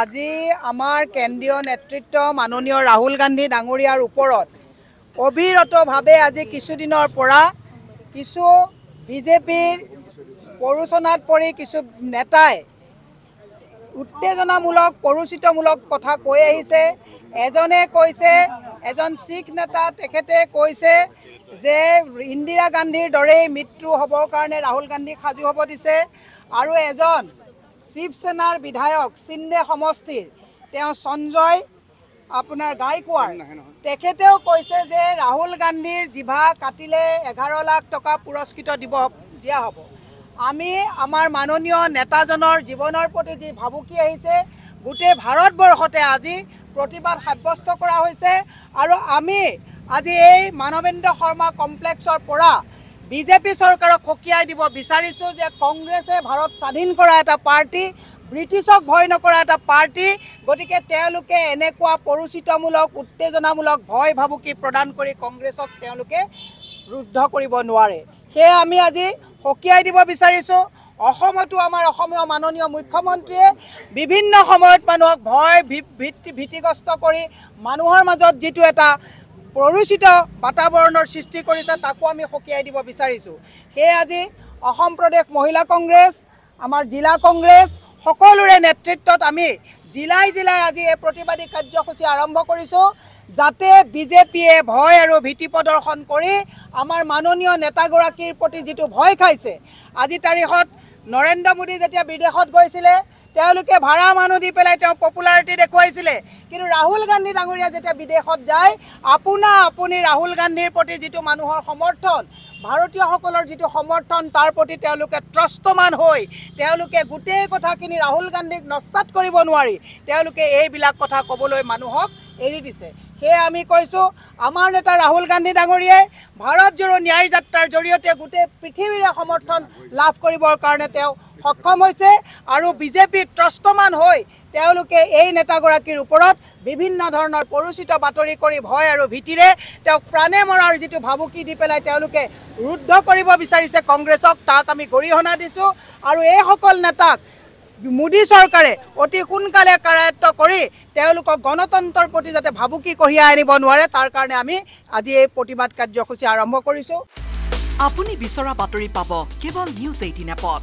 আজি আমাৰ কেন্দ্ৰীয় নেতৃত্ব মাননীয় ৰাহুল গান্ধী ডাঙৰীয়াৰ ওপৰত অবিৰতভাৱে আজি কিছুদিনৰ পৰা কিছু বিজেপিৰ প্ৰৰোচনাত পৰি কিছু নেতাই উত্তেজনামূলক প্ৰৰোচিতমূলক কথা কৈ আহিছে এজনে কৈছে এজন শিখ নেতা তেখেতে কৈছে যে ইন্দিৰা গান্ধীৰ দৰেই মৃত্যু হ'বৰ কাৰণে ৰাহুল গান্ধীক সাজু হ'ব দিছে আৰু এজন শিৱসেনাৰ বিধায়ক চিন্দে সমষ্টিৰ তেওঁ সঞ্জয় আপোনাৰ গাইকোৱাৰ তেখেতেও কৈছে যে ৰাহুল গান্ধীৰ জিভা কাটিলে এঘাৰ লাখ টকা পুৰস্কৃত দিব দিয়া হ'ব আমি আমাৰ মাননীয় নেতাজনৰ জীৱনৰ প্ৰতি যি ভাবুকি আহিছে গোটেই ভাৰতবৰ্ষতে আজি প্ৰতিবাদ সাব্যস্ত কৰা হৈছে আৰু আমি আজি এই মানৱেন্দ্ৰ শৰ্মা কমপ্লেক্সৰ পৰা বিজেপি চৰকাৰক সকীয়াই দিব বিচাৰিছোঁ যে কংগ্ৰেছে ভাৰত স্বাধীন কৰা এটা পাৰ্টি ব্ৰিটিছক ভয় নকৰা এটা পাৰ্টি গতিকে তেওঁলোকে এনেকুৱা পৰিচিতমূলক উত্তেজনামূলক ভয় ভাবুকি প্ৰদান কৰি কংগ্ৰেছক তেওঁলোকে ৰুদ্ধ কৰিব নোৱাৰে সেয়ে আমি আজি সকীয়াই দিব বিচাৰিছোঁ অসমতো আমাৰ অসমীয়া মাননীয় মুখ্যমন্ত্ৰীয়ে বিভিন্ন সময়ত মানুহক ভয় ভীতিগ্ৰস্ত কৰি মানুহৰ মাজত যিটো এটা প্ৰৰোচিত বাতাবৰণৰ সৃষ্টি কৰিছে তাকো আমি সকীয়াই দিব বিচাৰিছোঁ সেয়ে আজি অসম প্ৰদেশ মহিলা কংগ্ৰেছ আমাৰ জিলা কংগ্ৰেছ সকলোৰে নেতৃত্বত আমি জিলাই জিলাই আজি এই প্ৰতিবাদী কাৰ্যসূচী আৰম্ভ কৰিছোঁ যাতে বিজেপিয়ে ভয় আৰু ভীতি প্ৰদৰ্শন কৰি আমাৰ মাননীয় নেতাগৰাকীৰ প্ৰতি যিটো ভয় খাইছে আজি তাৰিখত নৰেন্দ্ৰ মোদী যেতিয়া বিদেশত গৈছিলে তেওঁলোকে ভাড়া মানুহ দি পেলাই তেওঁ পপুলাৰিটি হৈছিলে কিন্তু ৰাহুল গান্ধী ডাঙৰীয়া যেতিয়া বিদেশত যায় আপোনা আপুনি ৰাহুল গান্ধীৰ প্ৰতি যিটো মানুহৰ সমৰ্থন ভাৰতীয়সকলৰ যিটো সমৰ্থন তাৰ প্ৰতি তেওঁলোকে ত্ৰষ্টমান হৈ তেওঁলোকে গোটেই কথাখিনি ৰাহুল গান্ধীক নস্বাত কৰিব নোৱাৰি তেওঁলোকে এইবিলাক কথা ক'বলৈ মানুহক এৰি দিছে সেয়ে আমি কৈছোঁ আমাৰ নেতা ৰাহুল গান্ধী ডাঙৰীয়াই ভাৰতজোৰো ন্যায় যাত্ৰাৰ জৰিয়তে গোটেই পৃথিৱীৰে সমৰ্থন লাভ কৰিবৰ কাৰণে তেওঁ সক্ষম হৈছে আৰু বিজেপি ত্ৰষ্টমান হৈ তেওঁলোকে এই নেতাগৰাকীৰ ওপৰত বিভিন্ন ধৰণৰ পৰিচিত বাতৰি কৰি ভয় আৰু ভীতিৰে তেওঁক প্ৰাণে মৰাৰ যিটো ভাবুকি দি পেলাই তেওঁলোকে ৰুদ্ধ কৰিব বিচাৰিছে কংগ্ৰেছক তাক আমি গৰিহণা দিছোঁ আৰু এইসকল নেতাক মোদী চৰকাৰে অতি সোনকালে কাৰায়ত্ব কৰি তেওঁলোকক গণতন্ত্ৰৰ প্ৰতি যাতে ভাবুকি কঢ়িয়াই আনিব নোৱাৰে তাৰ কাৰণে আমি আজি এই প্ৰতিবাদ কাৰ্যসূচী আৰম্ভ কৰিছোঁ আপুনি বিচৰা বাতৰি পাব কেৱল নিউজ এইটিন এপত